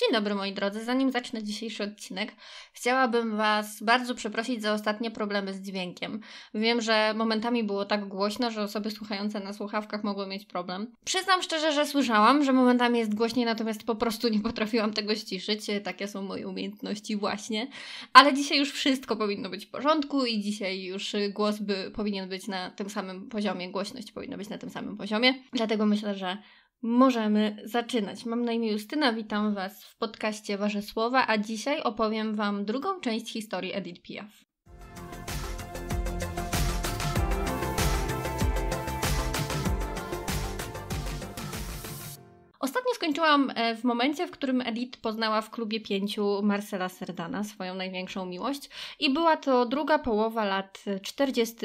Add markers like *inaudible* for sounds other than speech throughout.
Dzień dobry moi drodzy, zanim zacznę dzisiejszy odcinek, chciałabym Was bardzo przeprosić za ostatnie problemy z dźwiękiem. Wiem, że momentami było tak głośno, że osoby słuchające na słuchawkach mogły mieć problem. Przyznam szczerze, że słyszałam, że momentami jest głośniej, natomiast po prostu nie potrafiłam tego ściszyć. Takie są moje umiejętności właśnie. Ale dzisiaj już wszystko powinno być w porządku i dzisiaj już głos by, powinien być na tym samym poziomie, głośność powinna być na tym samym poziomie. Dlatego myślę, że Możemy zaczynać. Mam na imię Justyna, witam Was w podcaście Wasze Słowa, a dzisiaj opowiem Wam drugą część historii Edith Piaf. Ostatnio skończyłam e, w momencie, w którym Edith poznała w klubie pięciu Marcela Serdana, swoją największą miłość. I była to druga połowa lat 40.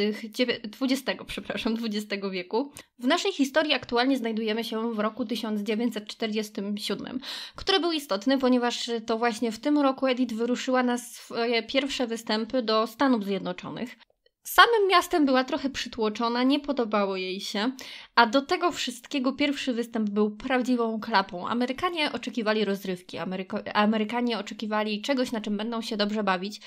20, przepraszam, XX wieku. W naszej historii aktualnie znajdujemy się w roku 1947, który był istotny, ponieważ to właśnie w tym roku Edith wyruszyła na swoje pierwsze występy do Stanów Zjednoczonych. Samym miastem była trochę przytłoczona, nie podobało jej się, a do tego wszystkiego pierwszy występ był prawdziwą klapą. Amerykanie oczekiwali rozrywki, Ameryko- Amerykanie oczekiwali czegoś, na czym będą się dobrze bawić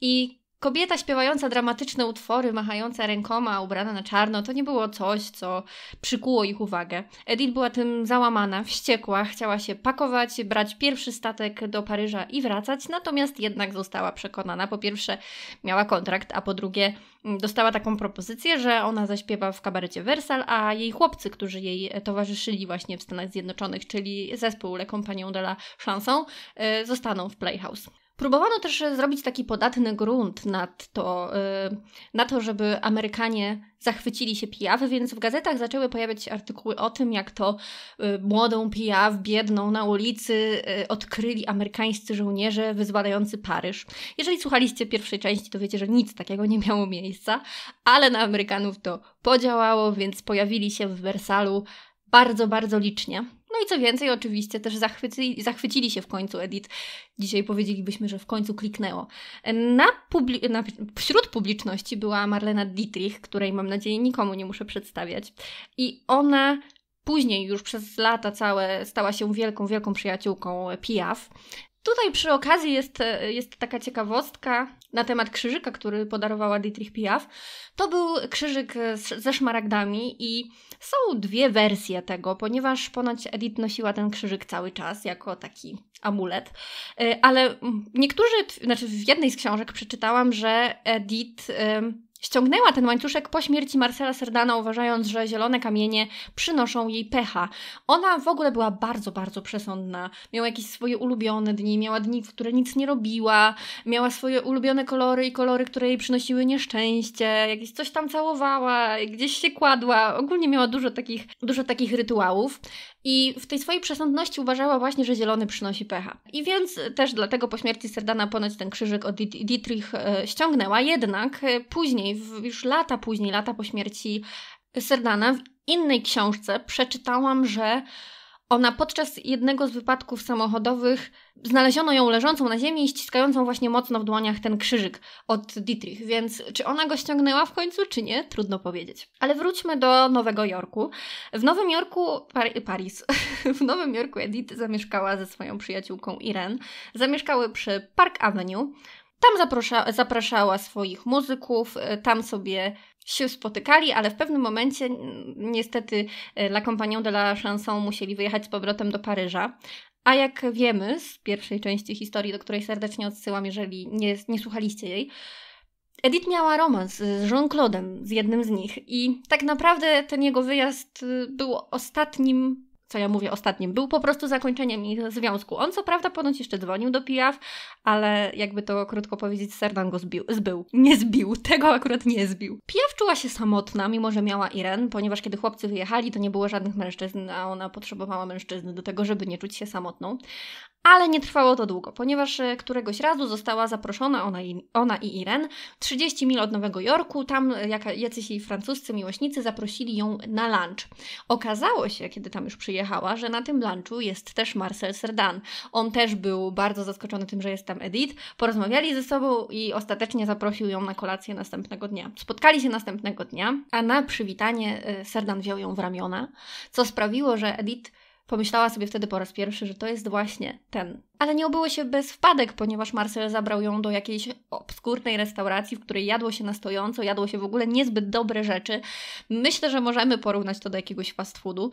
i Kobieta śpiewająca dramatyczne utwory, machająca rękoma, ubrana na czarno, to nie było coś, co przykuło ich uwagę. Edith była tym załamana, wściekła, chciała się pakować, brać pierwszy statek do Paryża i wracać, natomiast jednak została przekonana. Po pierwsze, miała kontrakt, a po drugie, mm, dostała taką propozycję, że ona zaśpiewa w kabarecie Wersal, a jej chłopcy, którzy jej towarzyszyli właśnie w Stanach Zjednoczonych, czyli zespół Le Compagnon de la Chanson, y, zostaną w Playhouse. Próbowano też zrobić taki podatny grunt nad to, y, na to, żeby Amerykanie zachwycili się pijawy, więc w gazetach zaczęły pojawiać się artykuły o tym, jak to y, młodą pijaw, biedną na ulicy y, odkryli amerykańscy żołnierze wyzwalający Paryż. Jeżeli słuchaliście pierwszej części, to wiecie, że nic takiego nie miało miejsca, ale na Amerykanów to podziałało, więc pojawili się w Wersalu bardzo, bardzo licznie. No i co więcej, oczywiście też zachwyci, zachwycili się w końcu Edit. Dzisiaj powiedzielibyśmy, że w końcu kliknęło. Na publi- na, wśród publiczności była Marlena Dietrich, której mam nadzieję nikomu nie muszę przedstawiać. I ona później już przez lata całe stała się wielką, wielką przyjaciółką Piaf. Tutaj przy okazji jest, e, jest taka ciekawostka na temat krzyżyka, który podarowała Dietrich Piaf. To był krzyżyk z, ze szmaragdami i są dwie wersje tego, ponieważ ponoć Edith nosiła ten krzyżyk cały czas jako taki amulet. E, ale niektórzy, znaczy w jednej z książek przeczytałam, że Edith Ściągnęła ten łańcuszek po śmierci Marcela Serdana, uważając, że zielone kamienie przynoszą jej pecha. Ona w ogóle była bardzo, bardzo przesądna. Miała jakieś swoje ulubione dni, miała dni, w które nic nie robiła, miała swoje ulubione kolory i kolory, które jej przynosiły nieszczęście, jakieś coś tam całowała, gdzieś się kładła. Ogólnie miała dużo takich, dużo takich rytuałów. I w tej swojej przesądności uważała właśnie, że zielony przynosi pecha. I więc też dlatego po śmierci Serdana ponoć ten krzyżyk od Dietrich e, ściągnęła. Jednak e, później, już lata później, lata po śmierci Serdana, w innej książce przeczytałam, że ona podczas jednego z wypadków samochodowych znaleziono ją leżącą na ziemi i ściskającą właśnie mocno w dłoniach ten krzyżyk od Dietrich, więc czy ona go ściągnęła w końcu, czy nie, trudno powiedzieć. Ale wróćmy do Nowego Jorku. W Nowym Jorku, Par- Paris, *laughs* w Nowym Jorku Edith zamieszkała ze swoją przyjaciółką Irene. Zamieszkały przy Park Avenue. Tam zapraszała swoich muzyków, tam sobie się spotykali, ale w pewnym momencie niestety e, La Compagnon de la Chanson musieli wyjechać z powrotem do Paryża. A jak wiemy z pierwszej części historii, do której serdecznie odsyłam, jeżeli nie, nie słuchaliście jej, Edith miała romans z Jean-Claude'em, z jednym z nich, i tak naprawdę ten jego wyjazd y, był ostatnim co ja mówię ostatnim, był po prostu zakończeniem ich związku. On co prawda ponoć jeszcze dzwonił do Piaf, ale jakby to krótko powiedzieć, Serdan go zbił, zbył. Nie zbił, *laughs* tego akurat nie zbił. Piaf czuła się samotna, mimo że miała Iren, ponieważ kiedy chłopcy wyjechali, to nie było żadnych mężczyzn, a ona potrzebowała mężczyzny do tego, żeby nie czuć się samotną. Ale nie trwało to długo, ponieważ e, któregoś razu została zaproszona ona i, ona i Iren 30 mil od Nowego Jorku. Tam e, jacyś jej francuscy miłośnicy zaprosili ją na lunch. Okazało się, kiedy tam już przyjechała, przyjechała, że na tym lunchu jest też Marcel Serdan. On też był bardzo zaskoczony tym, że jest tam Edith. Porozmawiali ze sobą i ostatecznie zaprosił ją na kolację następnego dnia. Spotkali się następnego dnia, a na przywitanie Serdan y, wziął ją w ramiona, co sprawiło, że Edith Pomyślała sobie wtedy po raz pierwszy, że to jest właśnie ten. Ale nie obyło się bez wpadek, ponieważ Marcel zabrał ją do jakiejś obskurnej restauracji, w której jadło się na stojąco, jadło się w ogóle niezbyt dobre rzeczy. Myślę, że możemy porównać to do jakiegoś fast foodu.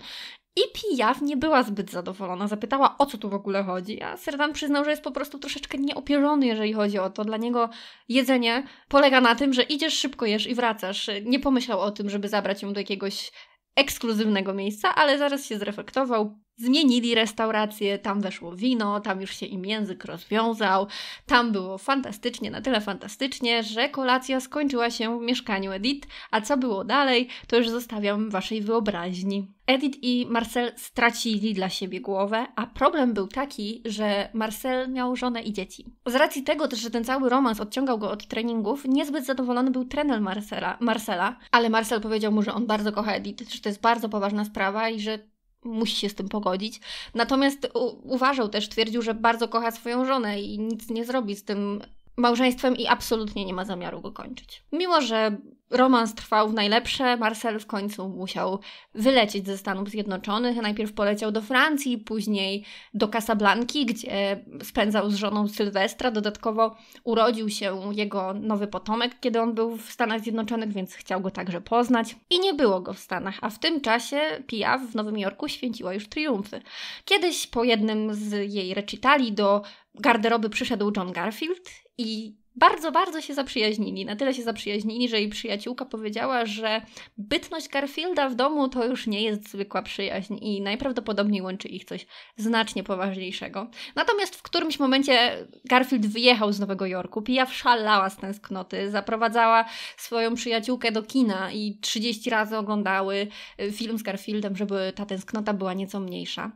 I Piaf nie była zbyt zadowolona. Zapytała, o co tu w ogóle chodzi, a Serdan przyznał, że jest po prostu troszeczkę nieopierzony, jeżeli chodzi o to. Dla niego jedzenie polega na tym, że idziesz szybko, jesz i wracasz. Nie pomyślał o tym, żeby zabrać ją do jakiegoś ekskluzywnego miejsca, ale zaraz się zreflektował, Zmienili restaurację, tam weszło wino, tam już się im język rozwiązał, tam było fantastycznie, na tyle fantastycznie, że kolacja skończyła się w mieszkaniu Edith, a co było dalej, to już zostawiam waszej wyobraźni. Edith i Marcel stracili dla siebie głowę, a problem był taki, że Marcel miał żonę i dzieci. Z racji tego też, że ten cały romans odciągał go od treningów, niezbyt zadowolony był trener Marcela, Marcela ale Marcel powiedział mu, że on bardzo kocha Edith, że to jest bardzo poważna sprawa i że musi się z tym pogodzić. Natomiast uważał też, twierdził, że bardzo kocha swoją żonę i nic nie zrobi z tym małżeństwem i absolutnie nie ma zamiaru go kończyć. Mimo, że romans trwał w najlepsze. Marcel w końcu musiał wylecieć ze Stanów Zjednoczonych. Najpierw poleciał do Francji, później do Casablanki, gdzie spędzał z żoną Sylwestra. Dodatkowo urodził się jego nowy potomek, kiedy on był w Stanach Zjednoczonych, więc chciał go także poznać. I nie było go w Stanach, a w tym czasie Pia w Nowym Jorku święciła już triumfy. Kiedyś po jednym z jej recitali do garderoby przyszedł John Garfield i bardzo, bardzo się zaprzyjaźnili. Na tyle się zaprzyjaźnili, że jej przyjaciółka powiedziała, że bytność Garfielda w domu to już nie jest zwykła przyjaźń i najprawdopodobniej łączy ich coś znacznie poważniejszego. Natomiast w którymś momencie Garfield wyjechał z Nowego Jorku. Pija szalała z tęsknoty, zaprowadzała swoją przyjaciółkę do kina i 30 razy oglądały e, film z Garfieldem, żeby ta tęsknota była nieco mniejsza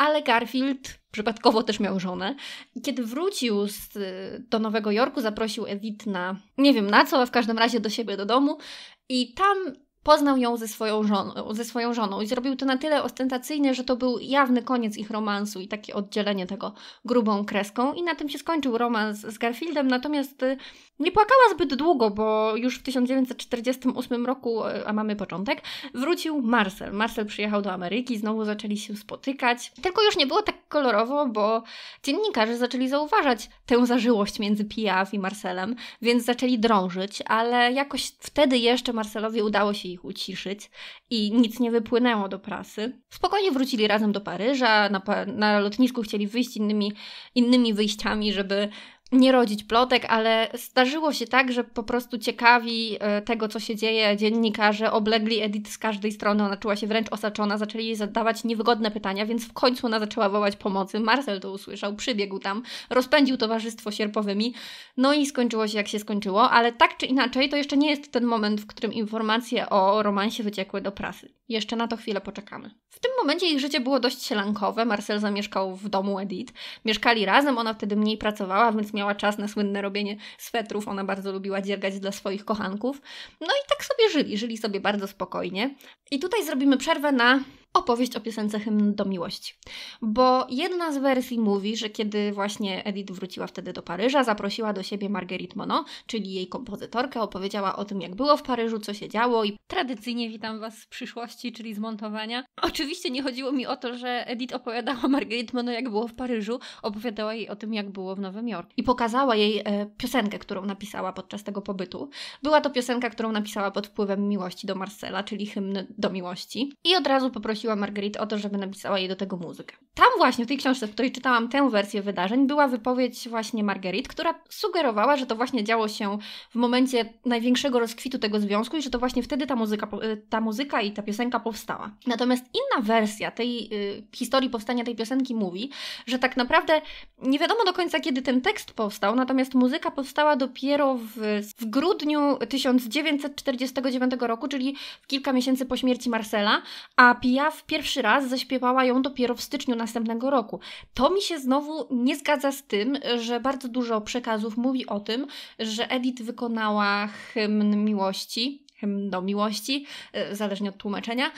ale Garfield przypadkowo też miał żonę. I kiedy wrócił z, do Nowego Jorku, zaprosił Edith na nie wiem na co, a w każdym razie do siebie, do domu. I tam Poznał ją ze swoją, żoną, ze swoją żoną i zrobił to na tyle ostentacyjnie, że to był jawny koniec ich romansu i takie oddzielenie tego grubą kreską. I na tym się skończył romans z Garfieldem, natomiast y, nie płakała zbyt długo, bo już w 1948 roku, y, a mamy początek, wrócił Marcel. Marcel przyjechał do Ameryki, znowu zaczęli się spotykać. Tylko już nie było tak kolorowo, bo dziennikarze zaczęli zauważać tę zażyłość między Piaf i Marcelem, więc zaczęli drążyć, ale jakoś wtedy jeszcze Marcelowi udało się ich uciszyć i nic nie wypłynęło do prasy. Spokojnie wrócili razem do Paryża, na, na lotnisku chcieli wyjść innymi, innymi wyjściami, żeby nie rodzić plotek, ale zdarzyło się tak, że po prostu ciekawi e, tego, co się dzieje, dziennikarze oblegli Edith z każdej strony. Ona czuła się wręcz osaczona, zaczęli jej zadawać niewygodne pytania, więc w końcu ona zaczęła wołać pomocy. Marcel to usłyszał, przybiegł tam, rozpędził towarzystwo sierpowymi, no i skończyło się jak się skończyło, ale tak czy inaczej, to jeszcze nie jest ten moment, w którym informacje o romansie wyciekły do prasy. Jeszcze na to chwilę poczekamy. W tym momencie ich życie było dość sielankowe. Marcel zamieszkał w domu Edith, mieszkali razem, ona wtedy mniej pracowała, więc miała miała czas na słynne robienie swetrów, ona bardzo lubiła dziergać dla swoich kochanków. No i tak sobie żyli, żyli sobie bardzo spokojnie. I tutaj zrobimy przerwę na opowieść o piosence hymn do miłości. Bo jedna z wersji mówi, że kiedy właśnie Edith wróciła wtedy do Paryża, zaprosiła do siebie Marguerite Monod, czyli jej kompozytorkę, opowiedziała o tym, jak było w Paryżu, co się działo i tradycyjnie witam Was z przyszłości, czyli z montowania. Oczywiście nie chodziło mi o to, że Edith opowiadała Marguerite Monod, jak było w Paryżu, opowiadała jej o tym, jak było w Nowym Jorku. I pokazała jej e, piosenkę, którą napisała podczas tego pobytu. Była to piosenka, którą napisała pod wpływem miłości do Marcela, czyli hymn do miłości. I od razu poprosiła poprosiła Marguerite o to, żeby napisała jej do tego muzykę. Tam właśnie, w tej książce, w której czytałam tę wersję wydarzeń, była wypowiedź właśnie Marguerite, która sugerowała, że to właśnie działo się w momencie największego rozkwitu tego związku i że to właśnie wtedy ta muzyka, y, ta muzyka i ta piosenka powstała. Natomiast inna wersja tej y, historii powstania tej piosenki mówi, że tak naprawdę nie wiadomo do końca, kiedy ten tekst powstał, natomiast muzyka powstała dopiero w, w grudniu 1949 roku, czyli w kilka miesięcy po śmierci Marcela, a pia w pierwszy raz zaśpiewała ją dopiero w styczniu następnego roku. To mi się znowu nie zgadza z tym, że bardzo dużo przekazów mówi o tym, że Edith wykonała hymn miłości, hymn do miłości, e, zależnie od tłumaczenia,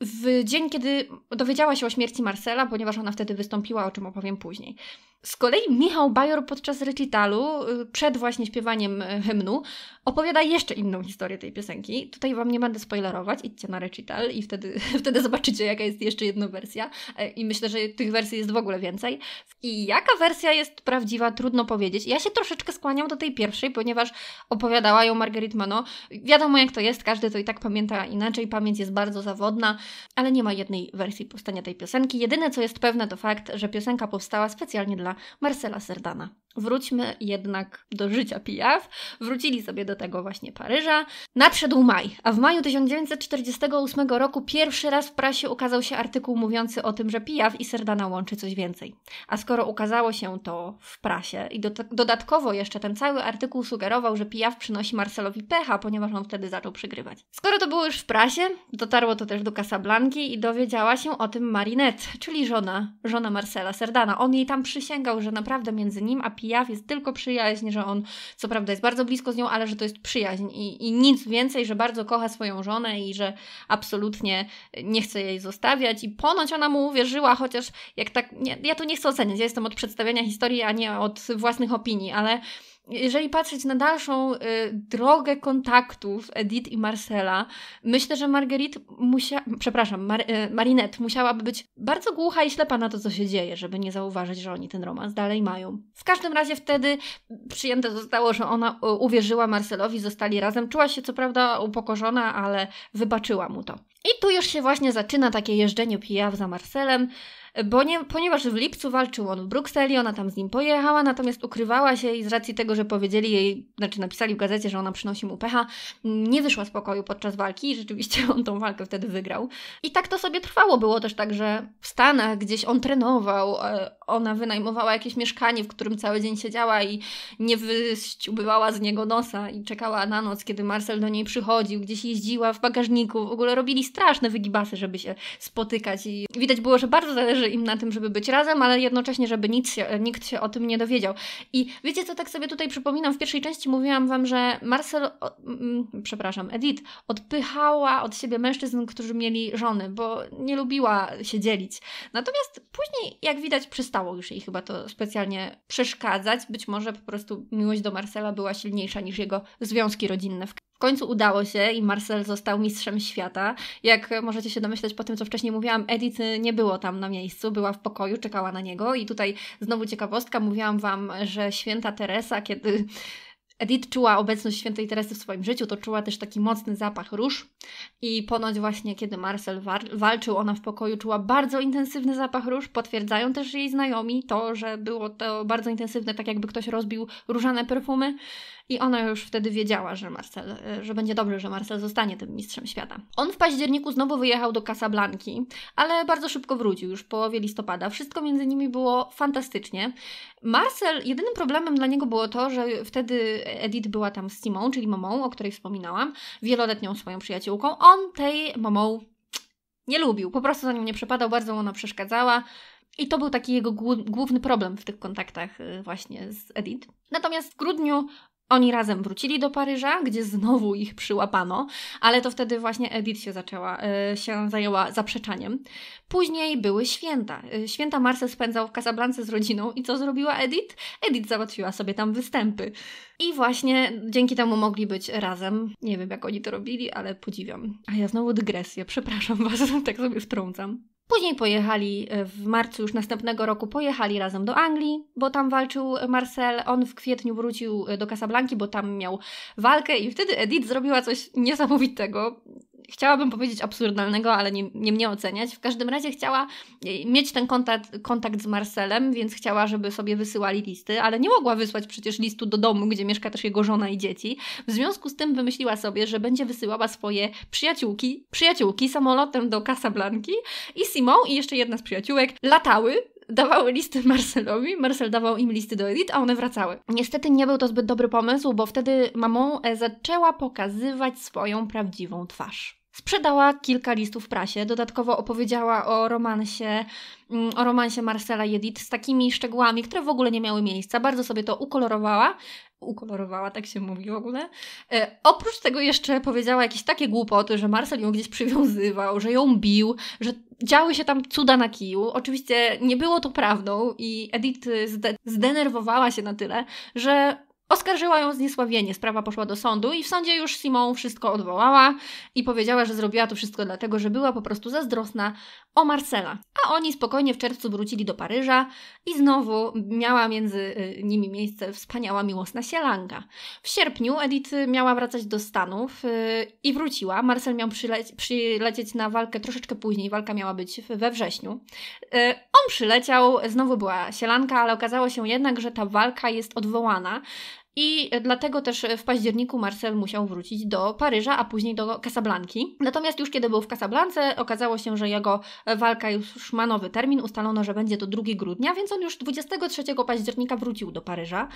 w dzień, kiedy dowiedziała się o śmierci Marcela, ponieważ ona wtedy wystąpiła, o czym opowiem później. Z kolei Michał Bajor podczas recitalu, y, przed właśnie śpiewaniem y, hymnu, opowiada jeszcze inną historię tej piosenki. Tutaj Wam nie będę spoilerować, idźcie na recital i wtedy, *laughs* wtedy zobaczycie, jaka jest jeszcze jedna wersja. E, I myślę, że tych wersji jest w ogóle więcej. I jaka wersja jest prawdziwa, trudno powiedzieć. Ja się troszeczkę skłaniam do tej pierwszej, ponieważ opowiadała ją Margaret Mano. Wiadomo jak to jest, każdy to i tak pamięta inaczej, pamięć jest bardzo zawodna, ale nie ma jednej wersji powstania tej piosenki. Jedyne co jest pewne to fakt, że piosenka powstała specjalnie dla Marcela Serdana. Wróćmy jednak do życia Piaf. Wrócili sobie do tego właśnie Paryża. Nadszedł maj, a w maju 1948 roku pierwszy raz w prasie ukazał się artykuł mówiący o tym, że Piaf i Serdana łączy coś więcej. A skoro ukazało się to w prasie i do dodatkowo jeszcze ten cały artykuł sugerował, że Piaf przynosi Marcelowi pecha, ponieważ on wtedy zaczął przygrywać. Skoro to było już w prasie, dotarło to też do Casablanki i dowiedziała się o tym Marinette, czyli żona, żona Marcela Serdana. On jej tam przysięgał, że naprawdę między nim a Jaf jest tylko przyjaźń, że on co prawda jest bardzo blisko z nią, ale że to jest przyjaźń i, i nic więcej, że bardzo kocha swoją żonę i że absolutnie nie chce jej zostawiać i ponoć ona mu uwierzyła, chociaż jak tak, nie, ja tu nie chcę oceniać, ja jestem od przedstawiania historii, a nie od własnych opinii, ale jeżeli patrzeć na dalszą y, drogę kontaktów Edith i Marcela, myślę, że Marguerite musiała, przepraszam, Mar y, Marinette musiałaby być bardzo głucha i ślepa na to, co się dzieje, żeby nie zauważyć, że oni ten romans dalej mają. W każdym razie wtedy przyjęte zostało, że ona y, uwierzyła Marcelowi, zostali razem. Czuła się co prawda upokorzona, ale wybaczyła mu to. I tu już się właśnie zaczyna takie jeżdżenie pijaw za Marcelem bo nie, ponieważ w lipcu walczył on w Brukseli, ona tam z nim pojechała, natomiast ukrywała się i z racji tego, że powiedzieli jej, znaczy napisali w gazecie, że ona przynosi mu pecha, nie wyszła z pokoju podczas walki i rzeczywiście *laughs* on tą walkę wtedy wygrał. I tak to sobie trwało. Było też tak, że w Stanach gdzieś on trenował, e, ona wynajmowała jakieś mieszkanie, w którym cały dzień siedziała i nie wyściubywała z niego nosa i czekała na noc, kiedy Marcel do niej przychodził, gdzieś jeździła w bagażniku, w ogóle robili straszne wygibasy, żeby się spotykać i widać było, że bardzo zależy zależy im na tym, żeby być razem, ale jednocześnie, żeby nic, nikt się o tym nie dowiedział. I wiecie, co tak sobie tutaj przypominam? W pierwszej części mówiłam wam, że Marcel, o, m, mm, przepraszam, Edith odpychała od siebie mężczyzn, którzy mieli żony, bo nie lubiła się dzielić. Natomiast później, jak widać, przestało już jej chyba to specjalnie przeszkadzać. Być może po prostu miłość do Marcela była silniejsza niż jego związki rodzinne w końcu udało się i Marcel został mistrzem świata. Jak możecie się domyślać po tym, co wcześniej mówiłam, Edith nie było tam na miejscu, była w pokoju, czekała na niego. I tutaj znowu ciekawostka, mówiłam Wam, że święta Teresa, kiedy Edith czuła obecność świętej Teresy w swoim życiu, to czuła też taki mocny zapach róż i ponoć właśnie kiedy Marcel walczył, ona w pokoju czuła bardzo intensywny zapach róż, potwierdzają też jej znajomi to, że było to bardzo intensywne, tak jakby ktoś rozbił różane perfumy i ona już wtedy wiedziała, że Marcel, e, że będzie dobrze, że Marcel zostanie tym mistrzem świata. On w październiku znowu wyjechał do Casablanki, ale bardzo szybko wrócił, już w połowie listopada. Wszystko między nimi było fantastycznie. Marcel, jedynym problemem dla niego było to, że wtedy Edith była tam z Simą, czyli mamą, o której wspominałam, wieloletnią swoją przyjaciółką. On tej mamą nie lubił, po prostu za nią nie przepadał, bardzo ona przeszkadzała. I to był taki jego główny problem w tych kontaktach y, właśnie z Edith. Natomiast w grudniu oni razem wrócili do Paryża, gdzie znowu ich przyłapano, ale to wtedy właśnie Edith się zaczęła, e, się zajęła zaprzeczaniem. Później były święta. E, święta Marcel spędzał w Casablance z rodziną i co zrobiła Edith? Edith załatwiła sobie tam występy. I właśnie dzięki temu mogli być razem. Nie wiem, jak oni to robili, ale podziwiam. A ja znowu dygresję, przepraszam Was, *laughs* tak sobie wtrącam. Później pojechali e, w marcu już następnego roku, pojechali razem do Anglii, bo tam walczył Marcel. On w kwietniu wrócił e, do Casablanki, bo tam miał walkę i wtedy Edith zrobiła coś niesamowitego chciałabym powiedzieć absurdalnego, ale nie, nie mnie oceniać. W każdym razie chciała e, mieć ten kontakt, kontakt z Marcelem, więc chciała, żeby sobie wysyłali listy, ale nie mogła wysłać przecież listu do domu, gdzie mieszka też jego żona i dzieci. W związku z tym wymyśliła sobie, że będzie wysyłała swoje przyjaciółki, przyjaciółki samolotem do Casablanki i Simon i jeszcze jedna z przyjaciółek latały dawały listy Marcelowi, Marcel dawał im listy do Edith, a one wracały. Niestety nie był to zbyt dobry pomysł, bo wtedy mamą e, zaczęła pokazywać swoją prawdziwą twarz. Sprzedała kilka listów w prasie, dodatkowo opowiedziała o romansie, mm, o romansie Marcela Jedit z takimi szczegółami, które w ogóle nie miały miejsca. Bardzo sobie to ukolorowała. Ukolorowała, tak się mówi w ogóle. E, oprócz tego jeszcze powiedziała jakieś takie głupoty, że Marcel ją gdzieś przywiązywał, że ją bił, że działy się tam cuda na kiju. Oczywiście nie było to prawdą i Edith e, zde- zdenerwowała się na tyle, że Oskarżyła ją zniesławienie, sprawa poszła do sądu i w sądzie już Simon wszystko odwołała i powiedziała, że zrobiła to wszystko dlatego, że była po prostu zazdrosna o Marcela. A oni spokojnie w czerwcu wrócili do Paryża i znowu miała między y, nimi miejsce wspaniała miłosna sielanka. W sierpniu Edith miała wracać do Stanów y, i wróciła. Marcel miał przyle- przylecieć na walkę troszeczkę później, walka miała być we wrześniu. Y, on przyleciał, znowu była sielanka, ale okazało się jednak, że ta walka jest odwołana i dlatego też e, w październiku Marcel musiał wrócić do Paryża, a później do Casablanki. Natomiast już kiedy był w Casablance, okazało się, że jego e, walka już ma nowy termin. Ustalono, że będzie to 2 grudnia, więc on już 23 października wrócił do Paryża.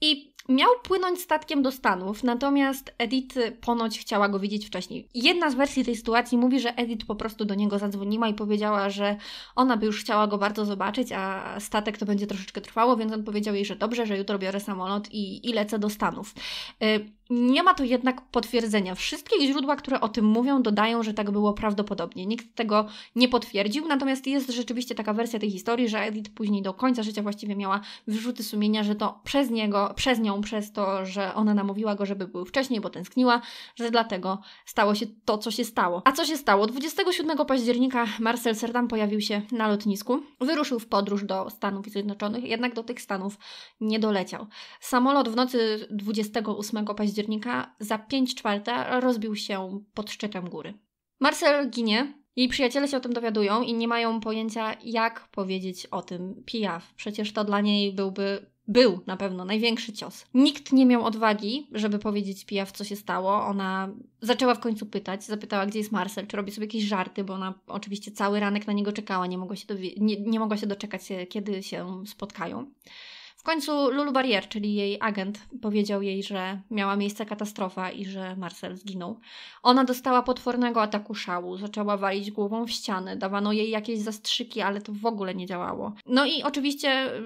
I Miał płynąć statkiem do Stanów, natomiast Edith ponoć chciała go widzieć wcześniej. Jedna z wersji tej sytuacji mówi, że Edith po prostu do niego zadzwoniła i powiedziała, że ona by już chciała go bardzo zobaczyć, a statek to będzie troszeczkę trwało, więc on powiedział jej, że dobrze, że jutro biorę samolot i, i lecę do Stanów. Y nie ma to jednak potwierdzenia. Wszystkie źródła, które o tym mówią, dodają, że tak było prawdopodobnie. Nikt tego nie potwierdził, natomiast jest rzeczywiście taka wersja tej historii, że Edith później do końca życia właściwie miała wyrzuty sumienia, że to przez niego, przez nią, przez to, że ona namówiła go, żeby był wcześniej, bo tęskniła, że dlatego stało się to, co się stało. A co się stało? 27 października Marcel Serdam pojawił się na lotnisku. Wyruszył w podróż do Stanów Zjednoczonych, jednak do tych Stanów nie doleciał. Samolot w nocy 28 października października za 5 czwarta rozbił się pod szczytem góry. Marcel ginie, jej przyjaciele się o tym dowiadują i nie mają pojęcia, jak powiedzieć o tym Piaf. Przecież to dla niej byłby był na pewno największy cios. Nikt nie miał odwagi, żeby powiedzieć Piaf, co się stało. Ona zaczęła w końcu pytać, zapytała, gdzie jest Marcel, czy robi sobie jakieś żarty, bo ona oczywiście cały ranek na niego czekała, nie mogła się, dowie- nie, nie mogła się doczekać, kiedy się spotkają końcu Lulu Barrier, czyli jej agent, powiedział jej, że miała miejsce katastrofa i że Marcel zginął. Ona dostała potwornego ataku szału, zaczęła walić głową w ścianę, dawano jej jakieś zastrzyki, ale to w ogóle nie działało. No i oczywiście y,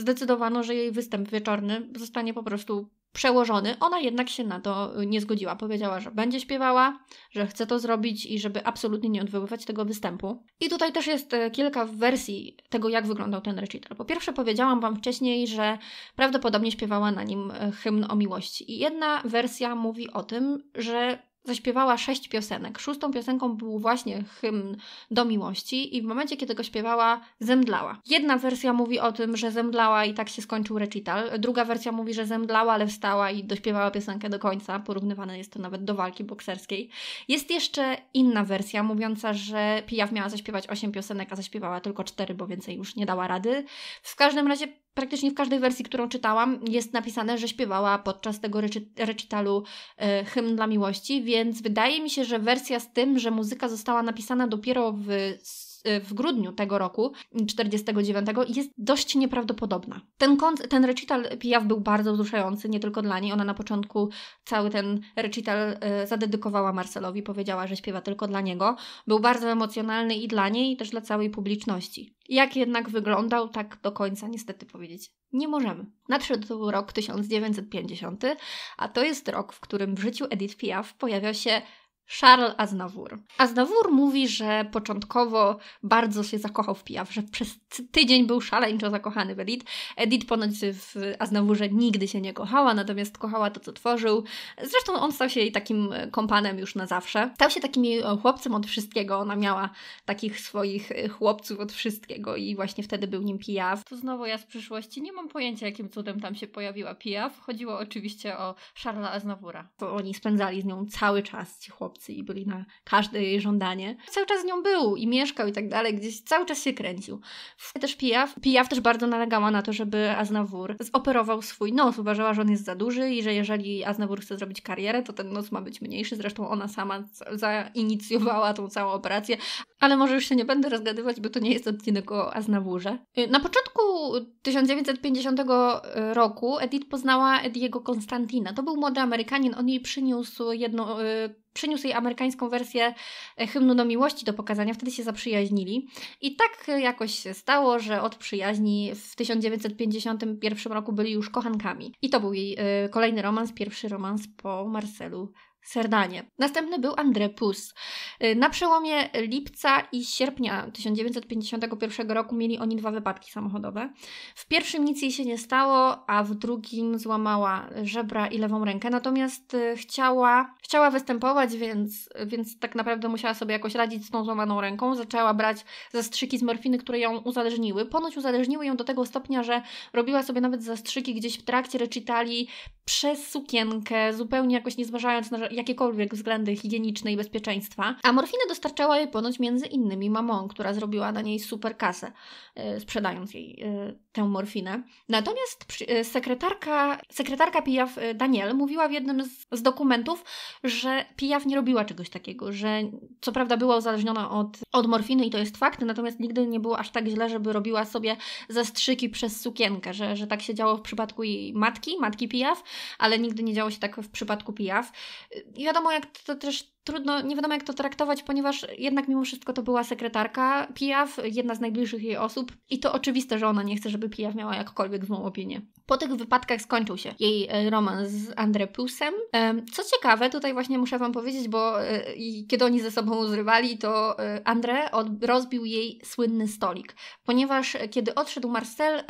zdecydowano, że jej występ wieczorny zostanie po prostu przełożony, ona jednak się na to nie zgodziła. Powiedziała, że będzie śpiewała, że chce to zrobić i żeby absolutnie nie odwoływać tego występu. I tutaj też jest e, kilka wersji tego, jak wyglądał ten recital. Po pierwsze, powiedziałam Wam wcześniej, że prawdopodobnie śpiewała na nim e, hymn o miłości. I jedna wersja mówi o tym, że zaśpiewała sześć piosenek. Szóstą piosenką był właśnie hymn do miłości i w momencie, kiedy go śpiewała, zemdlała. Jedna wersja mówi o tym, że zemdlała i tak się skończył recital. Druga wersja mówi, że zemdlała, ale wstała i dośpiewała piosenkę do końca. Porównywane jest to nawet do walki bokserskiej. Jest jeszcze inna wersja mówiąca, że Pijaw miała zaśpiewać osiem piosenek, a zaśpiewała tylko cztery, bo więcej już nie dała rady. W każdym razie praktycznie w każdej wersji, którą czytałam, jest napisane, że śpiewała podczas tego recitalu e, hymn dla miłości, więc wydaje mi się, że wersja z tym, że muzyka została napisana dopiero w Y, w grudniu tego roku, 49, jest dość nieprawdopodobna. Ten, ten recital Piaf był bardzo wzruszający, nie tylko dla niej. Ona na początku cały ten recital y, zadedykowała Marcelowi, powiedziała, że śpiewa tylko dla niego. Był bardzo emocjonalny i dla niej, i też dla całej publiczności. Jak jednak wyglądał, tak do końca niestety powiedzieć nie możemy. Nadszedł rok 1950, a to jest rok, w którym w życiu Edith Piaf pojawia się Charles Aznavour. Aznavour mówi, że początkowo bardzo się zakochał w Piaf, że przez tydzień był szaleńczo zakochany w Edith. Edith ponoć w Aznavourze nigdy się nie kochała, natomiast kochała to, co tworzył. Zresztą on stał się jej takim e, kompanem już na zawsze. Stał się takim e, chłopcem od wszystkiego. Ona miała takich swoich e, chłopców od wszystkiego i właśnie wtedy był nim Piaf. Tu znowu ja z przyszłości nie mam pojęcia, jakim cudem tam się pojawiła Piaf. Chodziło oczywiście o Charlesa Aznavoura. To oni spędzali z nią cały czas, ci chłopcy i byli na każde jej żądanie. Cały czas z nią był i mieszkał i tak dalej, gdzieś cały czas się kręcił. Też Piaf. Pijaw też bardzo nalegała na to, żeby Aznawur zoperował swój nos. Uważała, że on jest za duży i że jeżeli Aznawur chce zrobić karierę, to ten nos ma być mniejszy. Zresztą ona sama zainicjowała tą całą operację, ale może już się nie będę rozgadywać, bo to nie jest odcinek o Aznawurze. Y, na początku 1950 y, roku Edith poznała Ediego Konstantina. To był młody Amerykanin, on jej przyniósł jedno y, przyniósł jej amerykańską wersję e, hymnu do miłości do pokazania, wtedy się zaprzyjaźnili. I tak jakoś się stało, że od przyjaźni w 1951 roku byli już kochankami. I to był jej e, kolejny romans, pierwszy romans po Marcelu Serdanie. Następny był André Pus. Y, na przełomie lipca i sierpnia 1951 roku mieli oni dwa wypadki samochodowe. W pierwszym nic jej się nie stało, a w drugim złamała żebra i lewą rękę. Natomiast y, chciała, chciała występować, więc, więc tak naprawdę musiała sobie jakoś radzić z tą złamaną ręką. Zaczęła brać zastrzyki z morfiny, które ją uzależniły. Ponoć uzależniły ją do tego stopnia, że robiła sobie nawet zastrzyki gdzieś w trakcie recitali przez sukienkę, zupełnie jakoś nie zważając na jakiekolwiek względy higieniczne i bezpieczeństwa. A morfinę dostarczała jej ponoć między innymi mamą, która zrobiła na niej super kasę, e, sprzedając jej e, tę morfinę. Natomiast e, sekretarka, sekretarka Pijaw e, Daniel mówiła w jednym z, z, dokumentów, że Pijaw nie robiła czegoś takiego, że co prawda była uzależniona od, od morfiny i to jest fakt, natomiast nigdy nie było aż tak źle, żeby robiła sobie zastrzyki przez sukienkę, że, że tak się działo w przypadku jej matki, matki Pijaw, ale nigdy nie działo się tak w przypadku Pijaw. I e, wiadomo, jak to też trudno, nie wiadomo jak to traktować, ponieważ jednak mimo wszystko to była sekretarka Piaf jedna z najbliższych jej osób i to oczywiste, że ona nie chce, żeby Piaf miała jakkolwiek złą opinię. Po tych wypadkach skończył się jej e, romans z André Pusem. E, co ciekawe, tutaj właśnie muszę Wam powiedzieć, bo e, kiedy oni ze sobą zrywali, to André rozbił jej słynny stolik, ponieważ kiedy odszedł Marcel,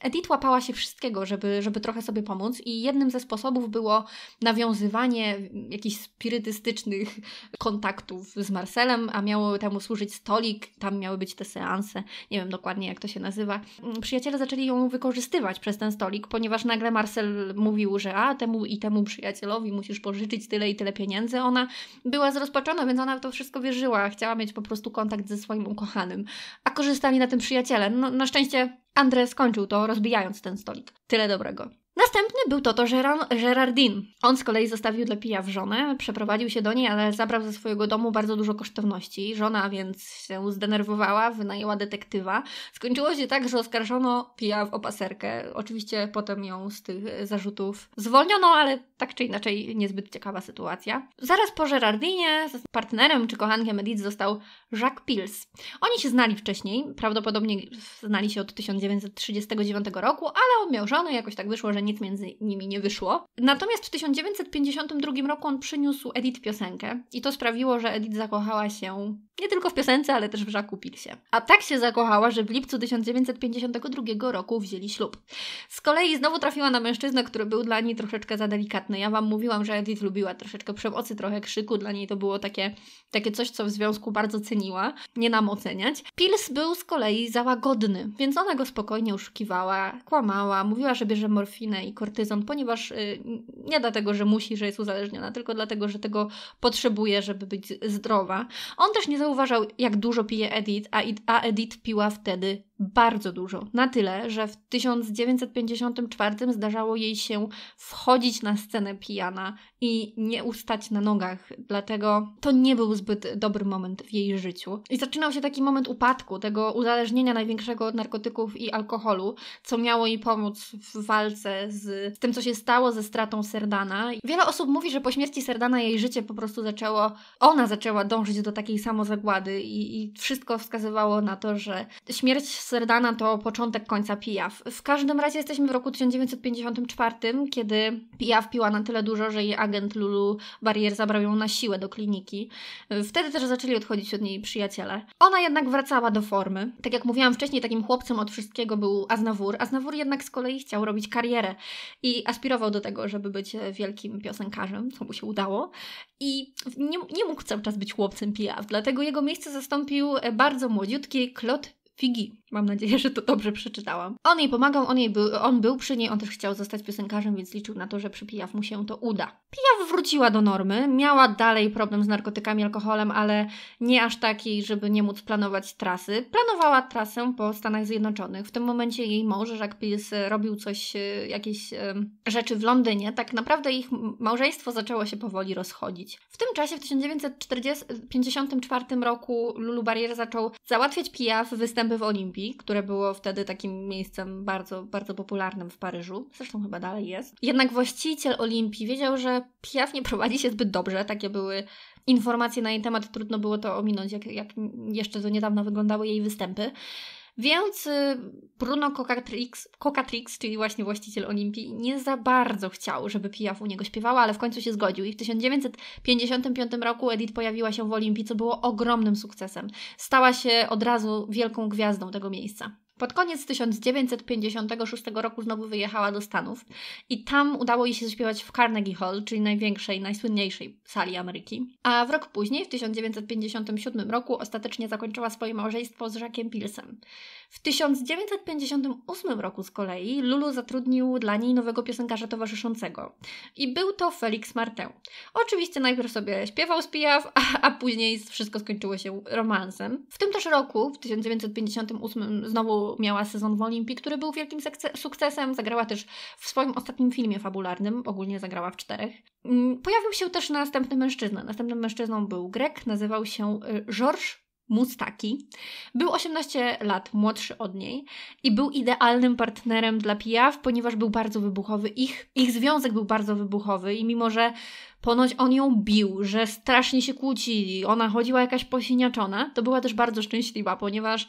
Edith łapała się wszystkiego, żeby, żeby trochę sobie pomóc i jednym ze sposobów było nawiązywanie jakichś spirytystycznych tych *laughs* kontaktów z Marcelem, a miało temu służyć stolik, tam miały być te seanse, nie wiem dokładnie jak to się nazywa. Mm, przyjaciele zaczęli ją wykorzystywać przez ten stolik, ponieważ nagle Marcel mówił, że a temu i temu przyjacielowi musisz pożyczyć tyle i tyle pieniędzy. Ona była zrozpaczona, więc ona w to wszystko wierzyła, chciała mieć po prostu kontakt ze swoim ukochanym, a korzystali na tym przyjaciele. No, na szczęście Andrzej skończył to, rozbijając ten stolik. Tyle dobrego. Następny był Toto Gerardin. On z kolei zostawił dla w żonę, przeprowadził się do niej, ale zabrał ze swojego domu bardzo dużo kosztowności. Żona więc się zdenerwowała, wynajęła detektywa. Skończyło się tak, że oskarżono Pia w opaserkę. Oczywiście potem ją z tych zarzutów zwolniono, ale tak czy inaczej niezbyt ciekawa sytuacja. Zaraz po Gerardinie partnerem czy kochankiem Edith został Jacques Pils. Oni się znali wcześniej, prawdopodobnie znali się od 1939 roku, ale on miał żonę, jakoś tak wyszło, że nic między nimi nie wyszło. Natomiast w 1952 roku on przyniósł Edith piosenkę i to sprawiło, że Edith zakochała się nie tylko w piosence, ale też w Jacquesu Pilsie. A tak się zakochała, że w lipcu 1952 roku wzięli ślub. Z kolei znowu trafiła na mężczyznę, który był dla niej troszeczkę za delikatny. Ja Wam mówiłam, że Edith lubiła troszeczkę przemocy, trochę krzyku, dla niej to było takie, takie coś, co w związku bardzo ceniła, nie nam oceniać. Pils był z kolei załagodny, więc ona go spokojnie uszukiwała, kłamała, mówiła, że bierze morfinę, i kortyzon, ponieważ y, nie dlatego, że musi, że jest uzależniona, tylko dlatego, że tego potrzebuje, żeby być zdrowa. On też nie zauważał, jak dużo pije Edith, a, a Edith piła wtedy bardzo dużo. Na tyle, że w 1954 zdarzało jej się wchodzić na scenę pijana i nie ustać na nogach, dlatego to nie był zbyt dobry moment w jej życiu. I zaczynał się taki moment upadku, tego uzależnienia największego od narkotyków i alkoholu, co miało jej pomóc w walce z, z tym, co się stało ze stratą Serdana. Wiele osób mówi, że po śmierci Serdana jej życie po prostu zaczęło, ona zaczęła dążyć do takiej samozagłady i, i wszystko wskazywało na to, że śmierć Serdana to początek końca Pijaw. W każdym razie jesteśmy w roku 1954, kiedy Pijaw piła na tyle dużo, że jej agent Lulu Barrier zabrał ją na siłę do kliniki. Wtedy też zaczęli odchodzić od niej przyjaciele. Ona jednak wracała do formy. Tak jak mówiłam wcześniej, takim chłopcem od wszystkiego był Aznawur. Aznawur jednak z kolei chciał robić karierę i aspirował do tego, żeby być wielkim piosenkarzem, co mu się udało. I nie, nie mógł cały czas być chłopcem Pijaw, dlatego jego miejsce zastąpił bardzo młodziutki Claude Figi. Mam nadzieję, że to dobrze przeczytałam. On jej pomagał, on, jej był, on był przy niej, on też chciał zostać piosenkarzem, więc liczył na to, że przy Pijaw mu się to uda. Pijaw wróciła do normy, miała dalej problem z narkotykami, alkoholem, ale nie aż taki, żeby nie móc planować trasy. Planowała trasę po Stanach Zjednoczonych. W tym momencie jej mąż, Jacques Pils, robił coś, e, jakieś e, rzeczy w Londynie. Tak naprawdę ich małżeństwo zaczęło się powoli rozchodzić. W tym czasie, w 1954 roku, Lulu Barrier zaczął załatwiać Pijaw występ występy w Olimpii, które było wtedy takim miejscem bardzo, bardzo popularnym w Paryżu, zresztą chyba dalej jest. Jednak właściciel Olimpii wiedział, że Piaf nie prowadzi się zbyt dobrze, takie były informacje na jej temat, trudno było to ominąć, jak, jak jeszcze do niedawna wyglądały jej występy. Więc y, Bruno Cocatrix, czyli właśnie właściciel Olimpii, nie za bardzo chciał, żeby Piaf u niego śpiewała, ale w końcu się zgodził. I w 1955 roku Edith pojawiła się w Olimpii, co było ogromnym sukcesem. Stała się od razu wielką gwiazdą tego miejsca. Pod koniec 1956 roku znowu wyjechała do Stanów i tam udało jej się zaśpiewać w Carnegie Hall, czyli największej, najsłynniejszej sali Ameryki. A w rok później, w 1957 roku, ostatecznie zakończyła swoje małżeństwo z Jackiem Pilsem. W 1958 roku z kolei Lulu zatrudnił dla niej nowego piosenkarza towarzyszącego i był to Felix Martin. Oczywiście najpierw sobie śpiewał z pijaw, a, a później wszystko skończyło się romansem. W tym też roku, w 1958 znowu miała sezon w Olimpii, który był wielkim sukcesem, zagrała też w swoim ostatnim filmie fabularnym, ogólnie zagrała w czterech. Mm, pojawił się też następny mężczyzna. Następnym mężczyzną był Grek, nazywał się y, Georges Mustaki. Był 18 lat młodszy od niej i był idealnym partnerem dla Piaf, ponieważ był bardzo wybuchowy. Ich, ich związek był bardzo wybuchowy i mimo, że ponoć on ją bił, że strasznie się kłócili, ona chodziła jakaś posiniaczona, to była też bardzo szczęśliwa, ponieważ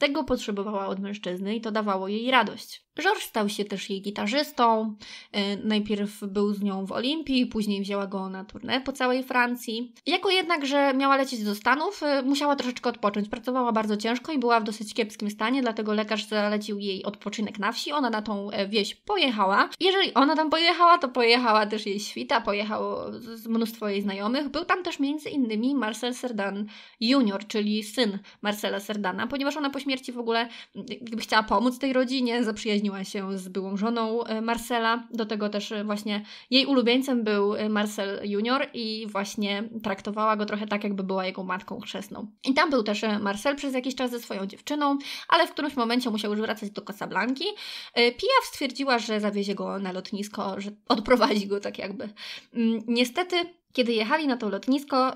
tego potrzebowała od mężczyzny i to dawało jej radość. George stał się też jej gitarzystą. E, najpierw był z nią w Olimpii, później wzięła go na turnę po całej Francji. Jako jednak, że miała lecieć do Stanów, e, musiała troszeczkę odpocząć. Pracowała bardzo ciężko i była w dosyć kiepskim stanie, dlatego lekarz zalecił jej odpoczynek na wsi. Ona na tą e, wieś pojechała. Jeżeli ona tam pojechała, to pojechała też jej świta, pojechało mnóstwo jej znajomych. Był tam też między innymi Marcel Serdan Jr., czyli syn Marcela Serdana, ponieważ ona poświęciła śmierci w ogóle jakby chciała pomóc tej rodzinie, zaprzyjaźniła się z byłą żoną e, Marcela. Do tego też e, właśnie jej ulubieńcem był e, Marcel Junior i właśnie traktowała go trochę tak, jakby była jego matką chrzestną. I tam był też Marcel przez jakiś czas ze swoją dziewczyną, ale w którymś momencie musiał już wracać do Casablanki. Pijaw stwierdziła, że zawiezie go na lotnisko, że odprowadzi go tak jakby. Mm, niestety kiedy jechali na to lotnisko,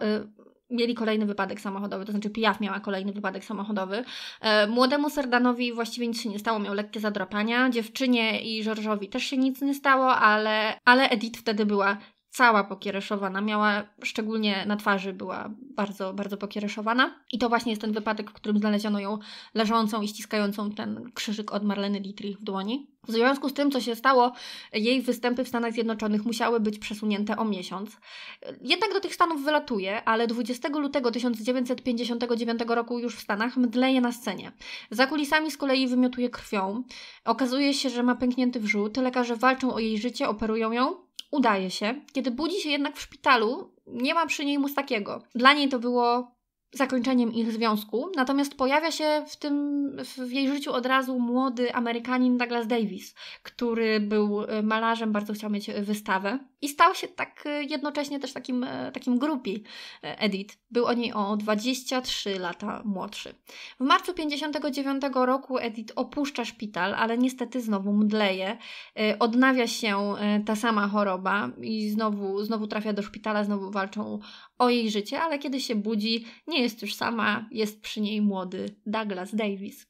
mieli kolejny wypadek samochodowy, to znaczy Piaf miała kolejny wypadek samochodowy. E, młodemu Serdanowi właściwie nic się nie stało, miał lekkie zadrapania. Dziewczynie i Żorżowi też się nic nie stało, ale, ale Edith wtedy była cała pokiereszowana, miała szczególnie na twarzy była bardzo, bardzo pokiereszowana. I to właśnie jest ten wypadek, w którym znaleziono ją leżącą i ściskającą ten krzyżyk od Marleny Dietrich w dłoni. W związku z tym, co się stało, jej występy w Stanach Zjednoczonych musiały być przesunięte o miesiąc. Jednak do tych Stanów wylatuje, ale 20 lutego 1959 roku już w Stanach mdleje na scenie. Za kulisami z kolei wymiotuje krwią. Okazuje się, że ma pęknięty wrzut Lekarze walczą o jej życie, operują ją. Udaje się. Kiedy budzi się jednak w szpitalu, nie ma przy niej takiego. Dla niej to było zakończeniem ich związku, natomiast pojawia się w tym, w jej życiu od razu młody Amerykanin Douglas Davis, który był e, malarzem, bardzo chciał mieć e, wystawę. I stał się tak y, jednocześnie też takim, y, takim grupi y, Edith. Był o niej o 23 lata młodszy. W marcu 59 roku Edith opuszcza szpital, ale niestety znowu mdleje. Odnawia się ta sama choroba i znowu, znowu trafia do szpitala, znowu walczą o jej życie, ale kiedy się budzi, nie jest już sama, jest przy niej młody Douglas Davis.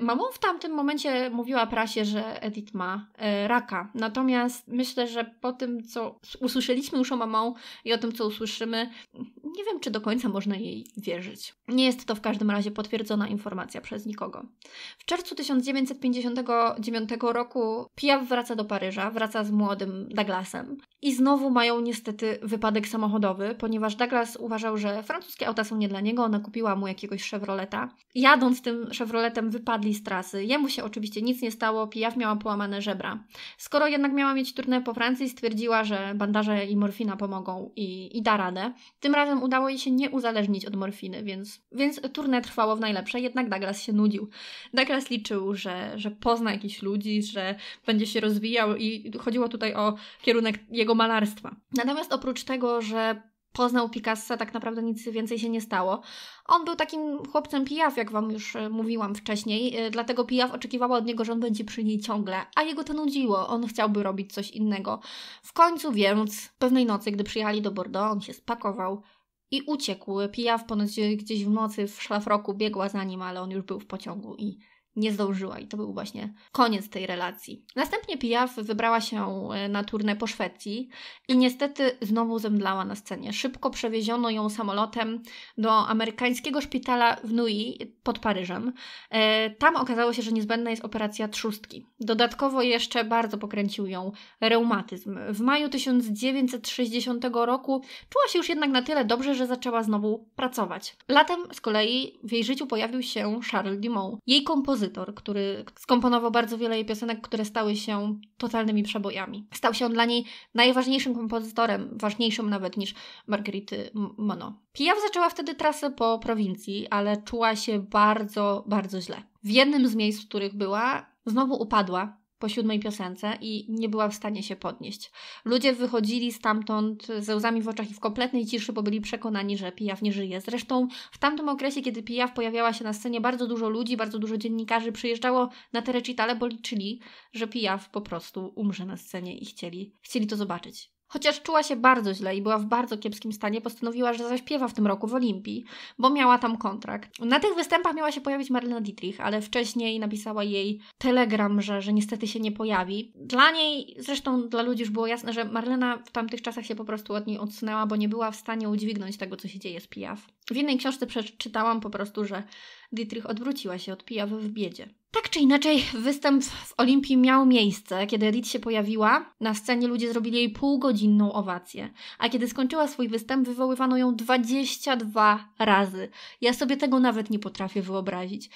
Mamą w tamtym momencie mówiła prasie, że Edith ma raka. Natomiast myślę, że po tym, co usłyszeliśmy już o mamą i o tym, co usłyszymy, nie wiem, czy do końca można jej wierzyć. Nie jest to w każdym razie potwierdzona informacja przez nikogo. W czerwcu 1959 roku Piaf wraca do Paryża, wraca z młodym Douglasem i znowu mają niestety wypadek samochodowy, ponieważ Douglas uważał, że francuskie auta są nie dla niego, ona kupiła mu jakiegoś Chevroleta. Jadąc tym Chevroletem wypadli z trasy. Jemu się oczywiście nic nie stało, Piaf miała połamane żebra. Skoro jednak miała mieć turnę po Francji, stwierdziła, że bandaże, bandaże i morfina pomogą i, i da radę. Tym razem udało jej się nie uzależnić od morfiny, więc, więc trwało w najlepsze, jednak Douglas się nudził. Douglas liczył, że, że pozna jakichś ludzi, że będzie się rozwijał i chodziło tutaj o kierunek jego malarstwa. Natomiast oprócz tego, że poznał Picassa, tak naprawdę nic więcej się nie stało. On był takim chłopcem pijaw, jak Wam już e, mówiłam wcześniej, e, dlatego pijaw oczekiwała od niego, że on będzie przy niej ciągle, a jego to nudziło, on chciałby robić coś innego. W końcu więc, pewnej nocy, gdy przyjechali do Bordeaux, on się spakował i uciekł. Pijaw ponoć gdzieś w nocy w szlafroku biegła za nim, ale on już był w pociągu i nie zdążyła i to był właśnie koniec tej relacji. Następnie Piaf wybrała się e, na turnę po Szwecji i niestety znowu zemdlała na scenie. Szybko przewieziono ją samolotem do amerykańskiego szpitala w Nui pod Paryżem. E, tam okazało się, że niezbędna jest operacja trzustki. Dodatkowo jeszcze bardzo pokręcił ją reumatyzm. W maju 1960 roku czuła się już jednak na tyle dobrze, że zaczęła znowu pracować. Latem z kolei w jej życiu pojawił się Charles Dumont. Jej kompozycja kompozytor, który skomponował bardzo wiele jej piosenek, które stały się totalnymi przebojami. Stał się on dla niej najważniejszym kompozytorem, ważniejszym nawet niż Margarity Mono. Piaf zaczęła wtedy trasę po prowincji, ale czuła się bardzo, bardzo źle. W jednym z miejsc, w których była, znowu upadła po siódmej piosence i nie była w stanie się podnieść. Ludzie wychodzili stamtąd ze łzami w oczach i w kompletnej ciszy, bo byli przekonani, że Pijaw nie żyje. Zresztą w tamtym okresie, kiedy Pijaw pojawiała się na scenie, bardzo dużo ludzi, bardzo dużo dziennikarzy przyjeżdżało na te recitale, bo liczyli, że Pijaw po prostu umrze na scenie i chcieli, chcieli to zobaczyć. Chociaż czuła się bardzo źle i była w bardzo kiepskim stanie, postanowiła, że zaśpiewa w tym roku w Olimpii, bo miała tam kontrakt. Na tych występach miała się pojawić Marlena Dietrich, ale wcześniej napisała jej telegram, że, że niestety się nie pojawi. Dla niej, zresztą dla ludzi już było jasne, że Marlena w tamtych czasach się po prostu od niej odsunęła, bo nie była w stanie udźwignąć tego, co się dzieje z Piaf. W innej książce przeczytałam po prostu, że Dietrich odwróciła się od pijawy w biedzie. Tak czy inaczej, występ w Olimpii miał miejsce. Kiedy Edith się pojawiła, na scenie ludzie zrobili jej półgodzinną owację, a kiedy skończyła swój występ, wywoływano ją 22 razy. Ja sobie tego nawet nie potrafię wyobrazić.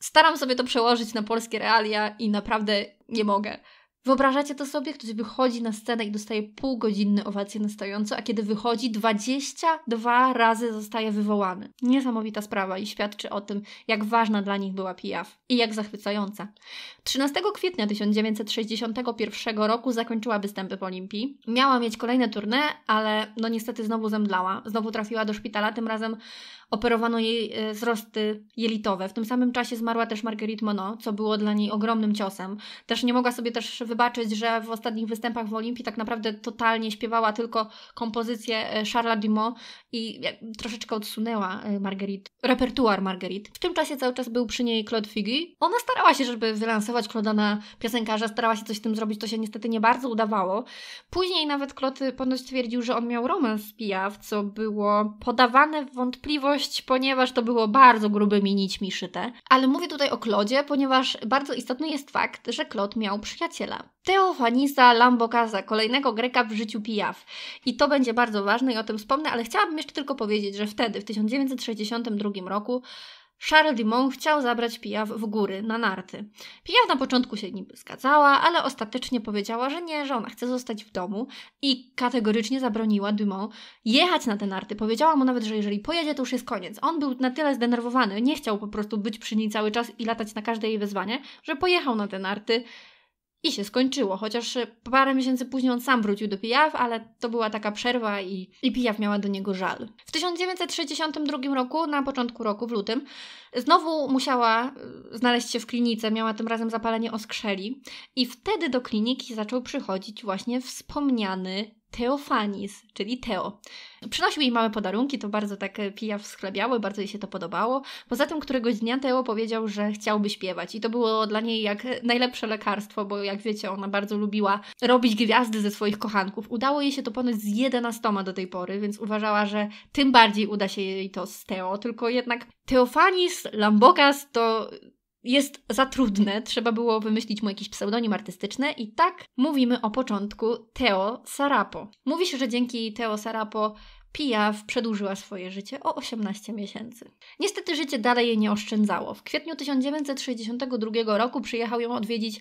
Staram sobie to przełożyć na polskie realia i naprawdę nie mogę. Wyobrażacie to sobie? Ktoś wychodzi na scenę i dostaje półgodzinny owację na stojąco, a kiedy wychodzi, 22 razy zostaje wywołany. Niesamowita sprawa i świadczy o tym, jak ważna dla nich była Piaf i jak zachwycająca. 13 kwietnia 1961 roku zakończyła występy w Olimpii. Miała mieć kolejne tournée, ale no niestety znowu zemdlała. Znowu trafiła do szpitala, tym razem Operowano jej e, wzrosty jelitowe. W tym samym czasie zmarła też Marguerite Monod, co było dla niej ogromnym ciosem. Też nie mogła sobie też wybaczyć, że w ostatnich występach w Olimpii tak naprawdę totalnie śpiewała tylko kompozycję e, Charlesa Dumont i e, troszeczkę odsunęła Marguerite, repertuar Marguerite. W tym czasie cały czas był przy niej Claude Figi. Ona starała się, żeby wylansować Claude'a na piosenkarza, starała się coś z tym zrobić, to się niestety nie bardzo udawało. Później nawet Claude ponoć twierdził, że on miał romans z Piaf, co było podawane w wątpliwość całość, ponieważ to było bardzo grubymi nićmi szyte. Ale mówię tutaj o Klodzie, ponieważ bardzo istotny jest fakt, że Klod miał przyjaciela. Teofanisa Lambokaza kolejnego Greka w życiu Pijaw. I to będzie bardzo ważne i o tym wspomnę, ale chciałabym jeszcze tylko powiedzieć, że wtedy, w 1962 roku, Charles Dumont chciał zabrać Pijaw w góry, na narty. Pijaw na początku się niby zgadzała, ale ostatecznie powiedziała, że nie, że ona chce zostać w domu i kategorycznie zabroniła Dumont jechać na te narty. Powiedziała mu nawet, że jeżeli pojedzie, to już jest koniec. On był na tyle zdenerwowany, nie chciał po prostu być przy niej cały czas i latać na każde jej wezwanie, że pojechał na te narty i się skończyło, chociaż parę miesięcy później on sam wrócił do Pijaw, ale to była taka przerwa i, i Pijaw miała do niego żal. W 1962 roku, na początku roku, w lutym, znowu musiała e, znaleźć się w klinice, miała tym razem zapalenie oskrzeli i wtedy do kliniki zaczął przychodzić właśnie wspomniany Teofanis, czyli Teo. Przynosił jej małe podarunki, to bardzo tak e, pijaw sklebiały, bardzo jej się to podobało. Poza tym któregoś dnia Teo powiedział, że chciałby śpiewać i to było dla niej jak najlepsze lekarstwo, bo jak wiecie, ona bardzo lubiła robić gwiazdy ze swoich kochanków. Udało jej się to ponoć z 11 do tej pory, więc uważała, że tym bardziej uda się jej to z Teo, tylko jednak Teofanis Lambokas to jest za trudne, trzeba było wymyślić mu jakiś pseudonim artystyczny i tak mówimy o początku Teo Sarapo. Mówi się, że dzięki Teo Sarapo Piaf przedłużyła swoje życie o 18 miesięcy. Niestety życie dalej jej nie oszczędzało. W kwietniu 1962 roku przyjechał ją odwiedzić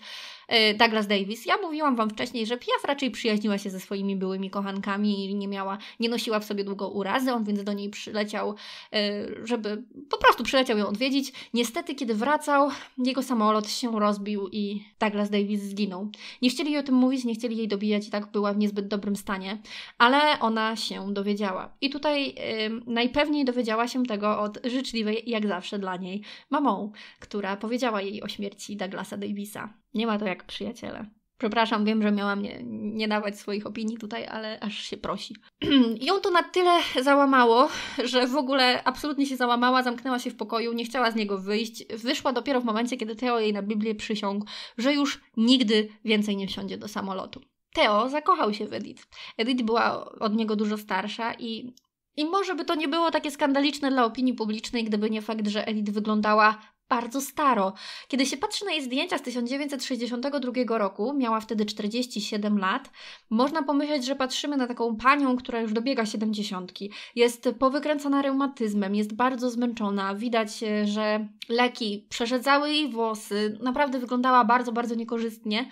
Y, Douglas Davis. Ja mówiłam Wam wcześniej, że Piaf raczej przyjaźniła się ze swoimi byłymi kochankami i nie miała, nie nosiła w sobie długo urazy, on więc do niej przyleciał, y, żeby po prostu przyleciał ją odwiedzić. Niestety, kiedy wracał, jego samolot się rozbił i Douglas Davis zginął. Nie chcieli jej o tym mówić, nie chcieli jej dobijać i tak była w niezbyt dobrym stanie, ale ona się dowiedziała. I tutaj yy, najpewniej dowiedziała się tego od życzliwej, jak zawsze dla niej, mamą, która powiedziała jej o śmierci Douglasa Davisa. Nie ma to jak przyjaciele. Przepraszam, wiem, że miałam nie, nie dawać swoich opinii tutaj, ale aż się prosi. *clears throat* Ją to na tyle załamało, że w ogóle absolutnie się załamała, zamknęła się w pokoju, nie chciała z niego wyjść. Wyszła dopiero w momencie, kiedy Teo jej na Biblię przysiągł, że już nigdy więcej nie wsiądzie do samolotu. Teo zakochał się w Edith. Edith była od niego dużo starsza i i może by to nie było takie skandaliczne dla opinii publicznej, gdyby nie fakt, że Edith wyglądała bardzo staro. Kiedy się patrzy na jej zdjęcia z 1962 roku, miała wtedy 47 lat, można pomyśleć, że patrzymy na taką panią, która już dobiega 70. Jest powykręcona reumatyzmem, jest bardzo zmęczona, widać, e, że leki przerzedzały jej włosy, naprawdę wyglądała bardzo, bardzo niekorzystnie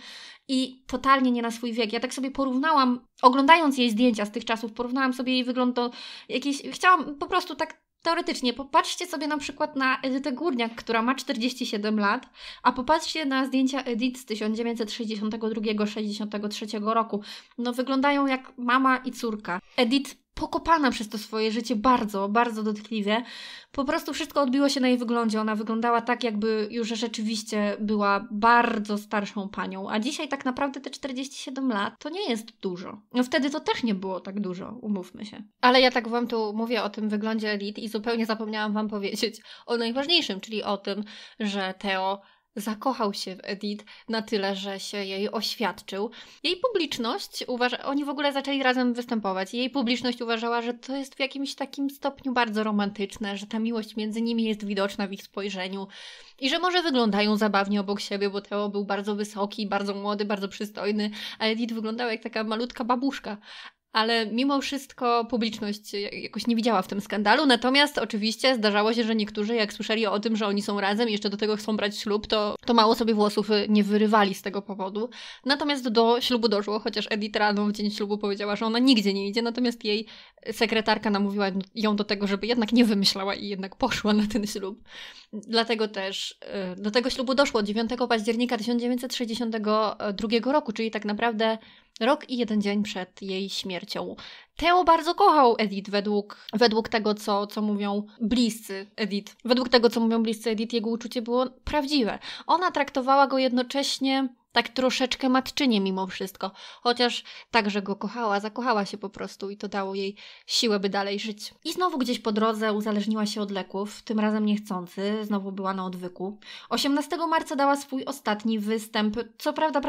i totalnie nie na swój wiek. Ja tak sobie porównałam, oglądając jej zdjęcia z tych czasów, porównałam sobie jej wygląd do jakiejś. Chciałam po prostu tak Teoretycznie, popatrzcie sobie na przykład na Edytę Górniak, która ma 47 lat, a popatrzcie na zdjęcia Edith z 1962-63 roku. No wyglądają jak mama i córka. Edith pokopana przez to swoje życie bardzo, bardzo dotkliwie. Po prostu wszystko odbiło się na jej wyglądzie. Ona wyglądała tak, jakby już rzeczywiście była bardzo starszą panią, a dzisiaj tak naprawdę te 47 lat to nie jest dużo. No wtedy to też nie było tak dużo, umówmy się. Ale ja tak Wam tu mówię o tym wyglądzie elit i zupełnie zapomniałam Wam powiedzieć o najważniejszym, czyli o tym, że Teo zakochał się w Edith na tyle, że się jej oświadczył. Jej publiczność uważa, oni w ogóle zaczęli razem występować. Jej publiczność uważała, że to jest w jakimś takim stopniu bardzo romantyczne, że ta miłość między nimi jest widoczna w ich spojrzeniu i że może wyglądają zabawnie obok siebie, bo Teo był bardzo wysoki, bardzo młody, bardzo przystojny, a Edith wyglądała jak taka malutka babuszka ale mimo wszystko publiczność jakoś nie widziała w tym skandalu. Natomiast oczywiście zdarzało się, że niektórzy, jak słyszeli o tym, że oni są razem i jeszcze do tego chcą brać ślub, to, to mało sobie włosów y, nie wyrywali z tego powodu. Natomiast do ślubu doszło, chociaż Edith Rano w dzień ślubu powiedziała, że ona nigdzie nie idzie, natomiast jej sekretarka namówiła ją do tego, żeby jednak nie wymyślała i jednak poszła na ten ślub. Dlatego też y, do tego ślubu doszło 9 października 1962 roku, czyli tak naprawdę rok i jeden dzień przed jej śmiercią. Teo bardzo kochał Edith według, według tego, co, co mówią bliscy Edith. Według tego, co mówią bliscy Edith, jego uczucie było prawdziwe. Ona traktowała go jednocześnie tak troszeczkę matczynie mimo wszystko, chociaż także go kochała, zakochała się po prostu i to dało jej siłę, by dalej żyć. I znowu gdzieś po drodze uzależniła się od leków, tym razem niechcący, znowu była na odwyku. 18 marca dała swój ostatni występ. Co prawda,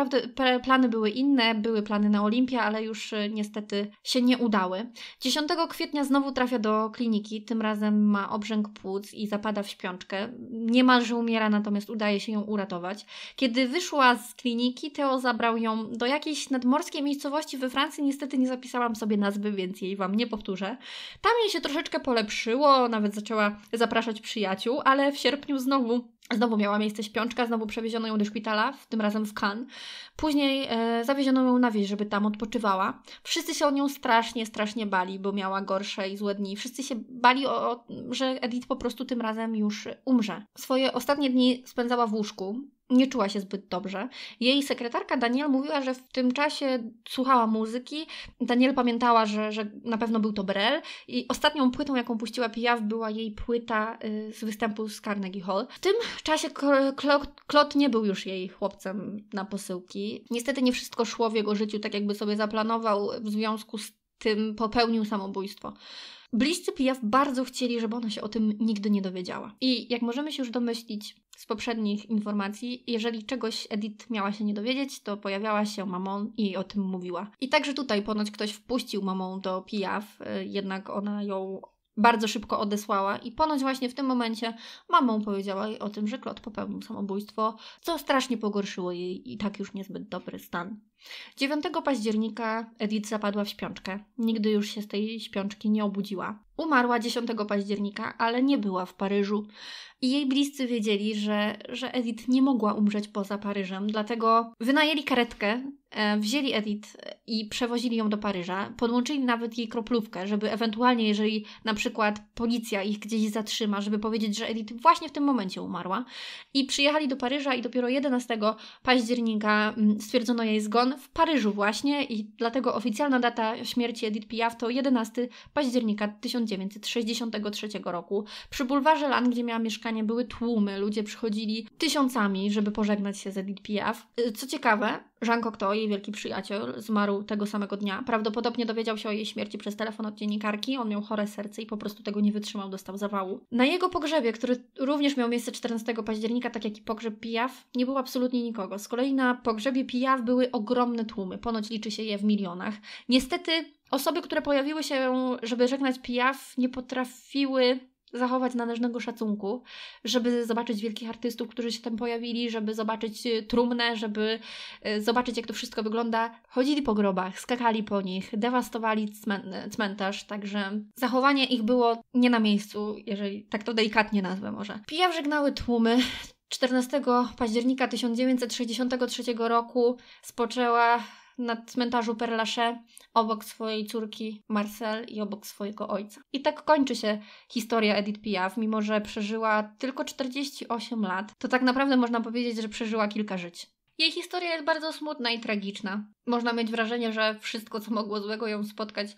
plany były inne, były plany na Olimpię, ale już e, niestety się nie udały. 10 kwietnia znowu trafia do kliniki, tym razem ma obrzęk płuc i zapada w śpiączkę. Niemalże umiera, natomiast udaje się ją uratować. Kiedy wyszła z kliniki, Dominiki. Teo zabrał ją do jakiejś nadmorskiej miejscowości we Francji. Niestety nie zapisałam sobie nazwy, więc jej Wam nie powtórzę. Tam jej się troszeczkę polepszyło, nawet zaczęła zapraszać przyjaciół, ale w sierpniu znowu Znowu miała miejsce śpiączka, znowu przewieziono ją do szpitala, tym razem w Cannes. Później e, zawieziono ją na wieś, żeby tam odpoczywała. Wszyscy się o nią strasznie, strasznie bali, bo miała gorsze i złe dni. Wszyscy się bali, o, o, że Edith po prostu tym razem już umrze. Swoje ostatnie dni spędzała w łóżku nie czuła się zbyt dobrze. Jej sekretarka Daniel mówiła, że w tym czasie słuchała muzyki. Daniel pamiętała, że, że na pewno był to Brel i ostatnią płytą, jaką puściła Piaf, była jej płyta y, z występu z Carnegie Hall. W tym czasie Klot nie był już jej chłopcem na posyłki. Niestety nie wszystko szło w jego życiu tak, jakby sobie zaplanował w związku z tym popełnił samobójstwo. Bliscy Piaf bardzo chcieli, żeby ona się o tym nigdy nie dowiedziała. I jak możemy się już domyślić, z poprzednich informacji, jeżeli czegoś Edith miała się nie dowiedzieć, to pojawiała się Mamon i o tym mówiła. I także tutaj ponoć ktoś wpuścił Mamon do Pijaw, y, jednak ona ją bardzo szybko odesłała i ponoć właśnie w tym momencie mamą powiedziała jej o tym, że Klot popełnił samobójstwo, co strasznie pogorszyło jej i tak już niezbyt dobry stan. 9 października Edith zapadła w śpiączkę. Nigdy już się z tej śpiączki nie obudziła. Umarła 10 października, ale nie była w Paryżu. I jej bliscy wiedzieli, że, że Edith nie mogła umrzeć poza Paryżem, dlatego wynajęli karetkę, e, wzięli Edith i przewozili ją do Paryża. Podłączyli nawet jej kroplówkę, żeby ewentualnie, jeżeli na przykład policja ich gdzieś zatrzyma, żeby powiedzieć, że Edith właśnie w tym momencie umarła. I przyjechali do Paryża i dopiero 11 października mm, stwierdzono jej zgon w Paryżu właśnie i dlatego oficjalna data śmierci Edith Piaf to 11 października 1963 roku. Przy bulwarze Lan, gdzie miała mieszkanie, były tłumy, ludzie przychodzili tysiącami, żeby pożegnać się z Edith Piaf. Y, co ciekawe, Jean Cocteau, jej wielki przyjaciel, zmarł tego samego dnia. Prawdopodobnie dowiedział się o jej śmierci przez telefon od dziennikarki. On miał chore serce i po prostu tego nie wytrzymał, dostał zawału. Na jego pogrzebie, który również miał miejsce 14 października, tak jak i pogrzeb Piaf, nie było absolutnie nikogo. Z kolei na pogrzebie Piaf były ogromne tłumy. Ponoć liczy się je w milionach. Niestety Osoby, które pojawiły się, żeby żegnać Piaf, nie potrafiły zachować należnego szacunku, żeby zobaczyć wielkich artystów, którzy się tam pojawili, żeby zobaczyć y, trumnę, żeby y, zobaczyć, jak to wszystko wygląda. Chodzili po grobach, skakali po nich, dewastowali cmentarz, także zachowanie ich było nie na miejscu, jeżeli tak to delikatnie nazwę może. Pijaw żegnały tłumy, 14 października 1963 roku spoczęła na cmentarzu Perlasze, obok swojej córki Marcel i obok swojego ojca. I tak kończy się historia Edith Piaf, mimo że przeżyła tylko 48 lat, to tak naprawdę można powiedzieć, że przeżyła kilka żyć. Jej historia jest bardzo smutna i tragiczna. Można mieć wrażenie, że wszystko, co mogło złego ją spotkać,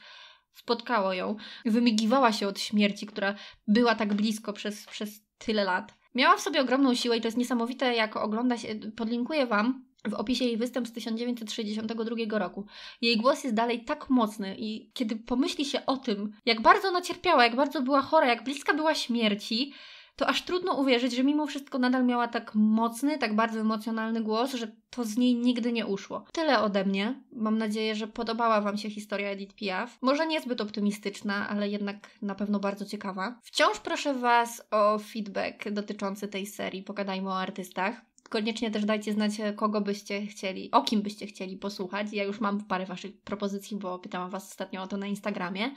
spotkało ją. Wymigiwała się od śmierci, która była tak blisko przez, przez tyle lat. Miała w sobie ogromną siłę i to jest niesamowite, jak ogląda się, podlinkuję Wam w opisie jej występ z 1962 roku. Jej głos jest dalej tak mocny i kiedy pomyśli się o tym, jak bardzo ona cierpiała, jak bardzo była chora, jak bliska była śmierci, to aż trudno uwierzyć, że mimo wszystko nadal miała tak mocny, tak bardzo emocjonalny głos, że to z niej nigdy nie uszło. Tyle ode mnie. Mam nadzieję, że podobała Wam się historia Edith Piaf. Może niezbyt optymistyczna, ale jednak na pewno bardzo ciekawa. Wciąż proszę Was o feedback dotyczący tej serii. Pogadajmy o artystach koniecznie też dajcie znać, e, kogo byście chcieli, o kim byście chcieli posłuchać. Ja już mam parę Waszych propozycji, bo pytałam Was ostatnio o to na Instagramie.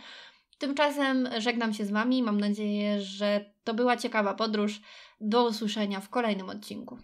Tymczasem żegnam się z Wami. Mam nadzieję, że to była ciekawa podróż. Do usłyszenia w kolejnym odcinku.